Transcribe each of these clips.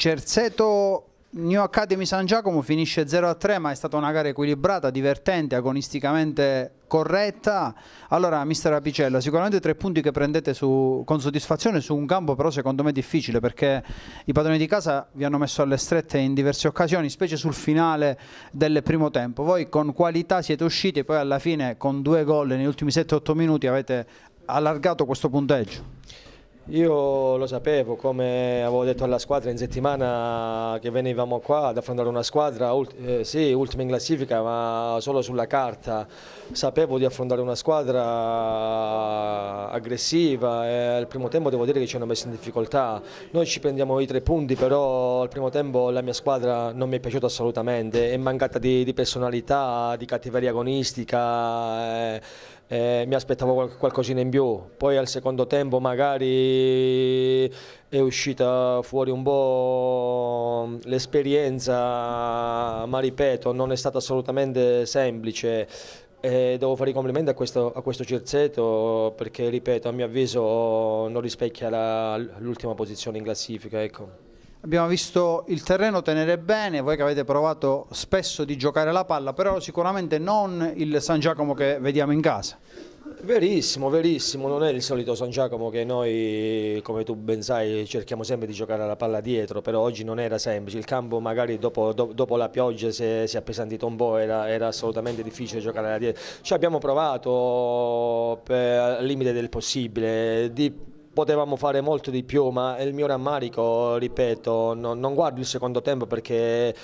Cerzeto New Academy San Giacomo finisce 0-3 ma è stata una gara equilibrata, divertente, agonisticamente corretta. Allora, mister Apicello, sicuramente tre punti che prendete su, con soddisfazione su un campo però secondo me difficile perché i padroni di casa vi hanno messo alle strette in diverse occasioni, specie sul finale del primo tempo. Voi con qualità siete usciti e poi alla fine con due gol negli ultimi 7-8 minuti avete allargato questo punteggio. Io lo sapevo, come avevo detto alla squadra in settimana che venivamo qua ad affrontare una squadra, eh, sì, ultima in classifica, ma solo sulla carta. Sapevo di affrontare una squadra aggressiva e al primo tempo devo dire che ci hanno messo in difficoltà. Noi ci prendiamo i tre punti, però al primo tempo la mia squadra non mi è piaciuta assolutamente, è mancata di, di personalità, di cattiveria agonistica. Eh, eh, mi aspettavo qual qualcosina in più, poi al secondo tempo magari è uscita fuori un po' l'esperienza, ma ripeto, non è stato assolutamente semplice. E eh, devo fare i complimenti a questo, a questo Cerzeto perché, ripeto, a mio avviso non rispecchia l'ultima posizione in classifica. Ecco. Abbiamo visto il terreno tenere bene, voi che avete provato spesso di giocare la palla, però sicuramente non il San Giacomo che vediamo in casa. Verissimo, verissimo, non è il solito San Giacomo che noi, come tu ben sai, cerchiamo sempre di giocare la palla dietro, però oggi non era semplice, il campo magari dopo, dopo la pioggia si è, si è, appesantito un po', era, era assolutamente difficile giocare da dietro, ci abbiamo provato per, eh, al limite del possibile, di, potevamo fare molto di più, ma il mio rammarico, ripeto, no, non guardo il secondo tempo perché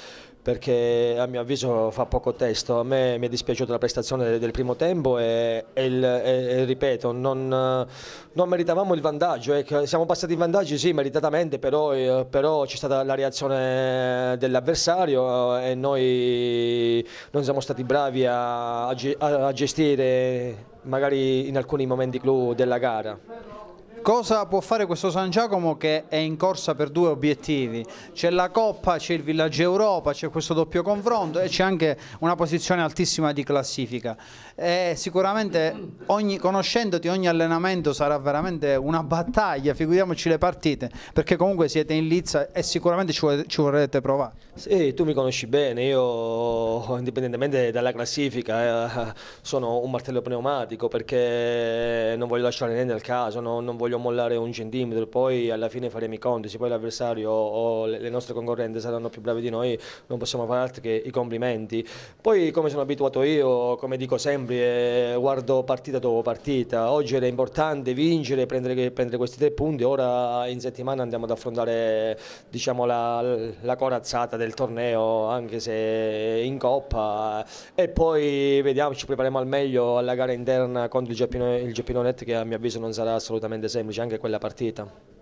perché a mio avviso fa poco testo. A me mi è dispiaciuta la prestazione del primo tempo e, e, e ripeto, non, non, meritavamo il vantaggio. Ecco, siamo passati in vantaggio sì, meritatamente, però, eh, però c'è stata la reazione dell'avversario eh, e noi non siamo stati bravi a, a gestire magari in alcuni momenti clou della gara. Cosa può fare questo San Giacomo che è in corsa per due obiettivi? C'è la Coppa, c'è il Villaggio Europa, c'è questo doppio confronto e c'è anche una posizione altissima di classifica. E sicuramente ogni, conoscendoti ogni allenamento sarà veramente una battaglia, figuriamoci le partite, perché comunque siete in lizza e sicuramente ci, ci vorrete provare. Sì, tu mi conosci bene, io indipendentemente dalla classifica eh, sono un martello pneumatico perché non voglio lasciare niente al caso, non, non voglio voglio mollare un centimetro, poi alla fine faremo i conti, se poi l'avversario o le nostre concorrenti saranno più bravi di noi non possiamo fare altro che i complimenti. Poi come sono abituato io, come dico sempre, eh, guardo partita dopo partita, oggi era importante vincere, prendere, prendere, questi tre punti, ora in settimana andiamo ad affrontare diciamo, la, la corazzata del torneo, anche se in coppa, e poi vediamo, ci prepariamo al meglio alla gara interna contro il Geppino, il Geppinonet che a mio avviso non sarà assolutamente semplice semplice anche quella partita.